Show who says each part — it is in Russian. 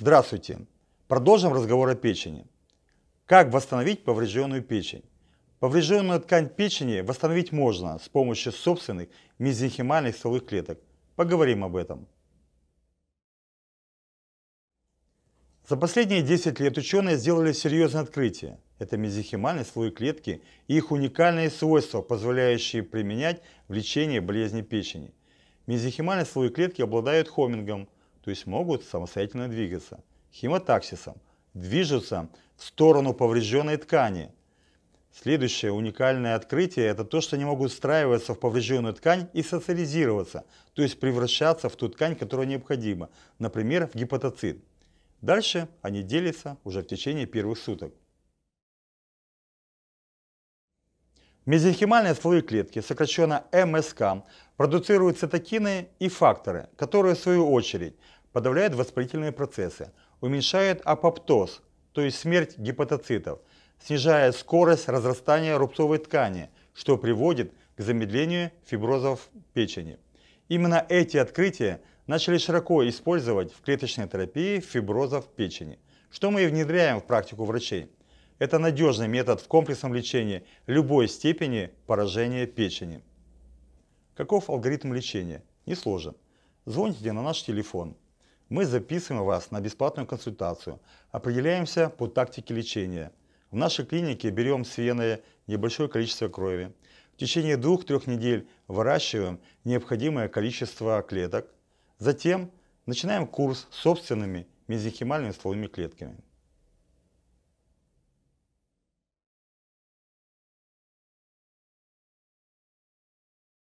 Speaker 1: Здравствуйте! Продолжим разговор о печени. Как восстановить поврежденную печень? Поврежденную ткань печени восстановить можно с помощью собственных мезенхимальных стволовых клеток. Поговорим об этом. За последние 10 лет ученые сделали серьезное открытие. Это мезенхимальные слои клетки и их уникальные свойства, позволяющие применять в лечении болезни печени. Мезенхимальные слои клетки обладают хомингом – то есть могут самостоятельно двигаться, хемотаксисом, движутся в сторону поврежденной ткани. Следующее уникальное открытие – это то, что они могут встраиваться в поврежденную ткань и социализироваться, то есть превращаться в ту ткань, которая необходима, например, в гепатоцит. Дальше они делятся уже в течение первых суток. Мезохимальные слои клетки, сокращенно МСК, продуцируют цитокины и факторы, которые в свою очередь – подавляет воспалительные процессы, уменьшает апоптоз, то есть смерть гепатоцитов, снижая скорость разрастания рубцовой ткани, что приводит к замедлению фиброзов печени. Именно эти открытия начали широко использовать в клеточной терапии фиброзов печени, что мы и внедряем в практику врачей. Это надежный метод в комплексном лечении любой степени поражения печени. Каков алгоритм лечения? Несложен. Звоните на наш телефон мы записываем вас на бесплатную консультацию, определяемся по тактике лечения. В нашей клинике берем с вены небольшое количество крови, в течение двух-трех недель выращиваем необходимое количество клеток, затем начинаем курс собственными мезенхимальными стволовыми клетками.